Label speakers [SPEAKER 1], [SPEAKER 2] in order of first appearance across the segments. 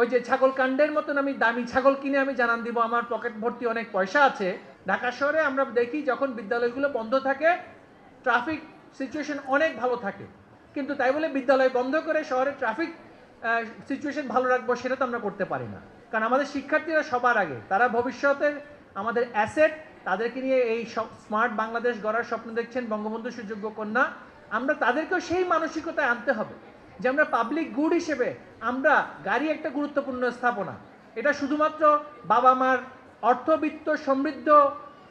[SPEAKER 1] ওই যে ছাগল কাণ্ডের মতন আমি দামি ছাগল কিনে আমি জানান দিব আমার পকেট ভর্তি অনেক পয়সা আছে ঢাকা শহরে আমরা দেখি যখন বিদ্যালয়গুলো বন্ধ থাকে ট্রাফিক সিচুয়েশন অনেক ভালো থাকে কিন্তু তাই বলে বিদ্যালয় বন্ধ করে শহরে ট্রাফিক সিচুয়েশন ভালো রাখবো সেটা তো আমরা করতে পারি না কারণ আমাদের শিক্ষার্থীরা সবার আগে তারা ভবিষ্যতের আমাদের অ্যাসেট তাদেরকে নিয়ে এই স্মার্ট বাংলাদেশ গড়ার স্বপ্ন দেখছেন বঙ্গবন্ধু সুযোগ্য কন্যা আমরা তাদেরকেও সেই মানসিকতায় আনতে হবে যে আমরা পাবলিক গুড হিসেবে আমরা গাড়ি একটা গুরুত্বপূর্ণ স্থাপনা এটা শুধুমাত্র বাবা মার অর্থবিত্ত সমৃদ্ধ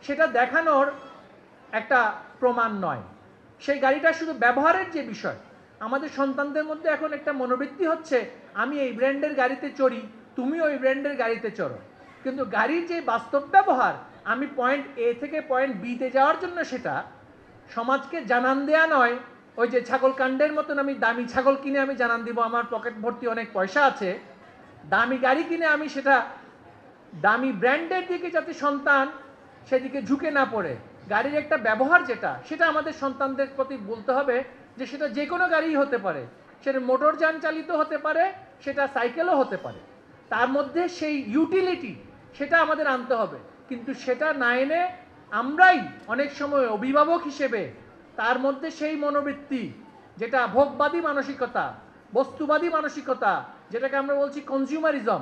[SPEAKER 1] সেটা দেখানোর একটা প্রমাণ নয় সেই গাড়িটা শুধু ব্যবহারের যে বিষয় আমাদের সন্তানদের মধ্যে এখন একটা মনোবৃত্তি হচ্ছে আমি এই ব্র্যান্ডের গাড়িতে চড়ি তুমি ওই ব্র্যান্ডের গাড়িতে চড়ো কিন্তু গাড়ির যে বাস্তব ব্যবহার আমি পয়েন্ট এ থেকে পয়েন্ট বিতে যাওয়ার জন্য সেটা সমাজকে জানান দেয়া নয় ওই যে ছাগল কাণ্ডের মতন আমি দামি ছাগল কিনে আমি জানান দিব আমার পকেট ভর্তি অনেক পয়সা আছে দামি গাড়ি কিনে আমি সেটা দামি ব্র্যান্ডের দিকে যাতে সন্তান সেদিকে ঝুঁকে না পড়ে গাড়ির একটা ব্যবহার যেটা সেটা আমাদের সন্তানদের প্রতি বলতে হবে যে সেটা যে কোনো গাড়িই হতে পারে সেটা মোটর যান চালিত হতে পারে সেটা সাইকেলও হতে পারে তার মধ্যে সেই ইউটিলিটি সেটা আমাদের আনতে হবে কিন্তু সেটা না এনে আমরাই অনেক সময় অভিভাবক হিসেবে তার মধ্যে সেই মনোবৃত্তি যেটা ভোগবাদী মানসিকতা বস্তুবাদী মানসিকতা যেটাকে আমরা বলছি কনজিউমারিজম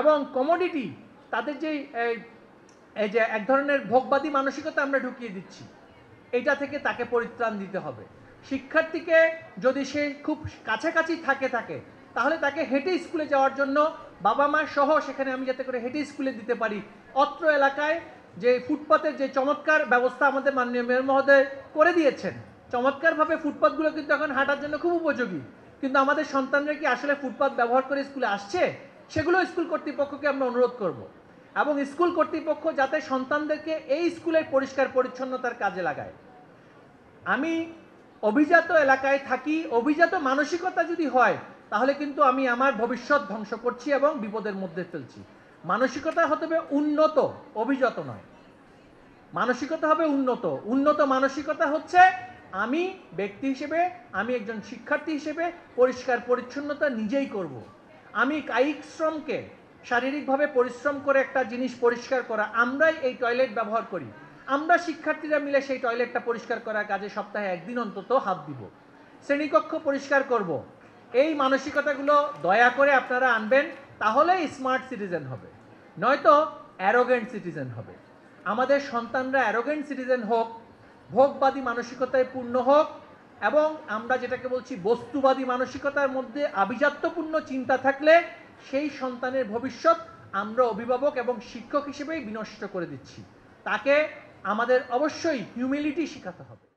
[SPEAKER 1] এবং কমোডিটি তাদের যে এই যে এক ধরনের ভোগবাদী মানসিকতা আমরা ঢুকিয়ে দিচ্ছি এটা থেকে তাকে পরিত্রাণ দিতে হবে শিক্ষার্থীকে যদি সে খুব কাছাকাছি থাকে থাকে তাহলে তাকে হেঁটে স্কুলে যাওয়ার জন্য বাবা মা সহ সেখানে আমি যাতে করে হেঁটে স্কুলে দিতে পারি অত্র এলাকায় যে ফুটপাতের যে চমৎকার ব্যবস্থা আমাদের মাননীয় মেয়র মহোদয় করে দিয়েছেন চমৎকারভাবে ফুটপাতগুলো কিন্তু এখন হাঁটার জন্য খুব উপযোগী কিন্তু আমাদের সন্তানরা কি আসলে ফুটপাত ব্যবহার করে স্কুলে আসছে সেগুলো স্কুল কর্তৃপক্ষকে আমরা অনুরোধ করব। এবং স্কুল কর্তৃপক্ষ যাতে সন্তানদেরকে এই স্কুলের পরিষ্কার পরিচ্ছন্নতার কাজে লাগায় আমি অভিজাত এলাকায় থাকি অভিজাত মানসিকতা যদি হয় তাহলে কিন্তু আমি আমার ভবিষ্যৎ ধ্বংস করছি এবং বিপদের মধ্যে ফেলছি মানসিকতা হতে হবে উন্নত অভিজাত নয় মানসিকতা হবে উন্নত উন্নত মানসিকতা হচ্ছে আমি ব্যক্তি হিসেবে আমি একজন শিক্ষার্থী হিসেবে পরিষ্কার পরিচ্ছন্নতা নিজেই করব। আমি কায়িক শ্রমকে শারীরিকভাবে পরিশ্রম করে একটা জিনিস পরিষ্কার করা আমরাই এই টয়লেট ব্যবহার করি আমরা শিক্ষার্থীরা মিলে সেই টয়লেটটা পরিষ্কার করার কাজে সপ্তাহে একদিন অন্তত হাত দিব শ্রেণীকক্ষ পরিষ্কার করব। এই মানসিকতাগুলো দয়া করে আপনারা আনবেন তাহলে স্মার্ট সিটিজেন হবে নয়তো অ্যারোগেন্ট সিটিজেন হবে আমাদের সন্তানরা অ্যারোগেন্ট সিটিজেন হোক ভোগবাদী মানসিকতায় পূর্ণ হোক এবং আমরা যেটাকে বলছি বস্তুবাদী মানসিকতার মধ্যে আভিজাত্যপূর্ণ চিন্তা থাকলে সেই সন্তানের ভবিষ্যৎ আমরা অভিভাবক এবং শিক্ষক হিসেবেই বিনষ্ট করে দিচ্ছি তাকে আমাদের অবশ্যই হিউমিলিটি শেখাতে হবে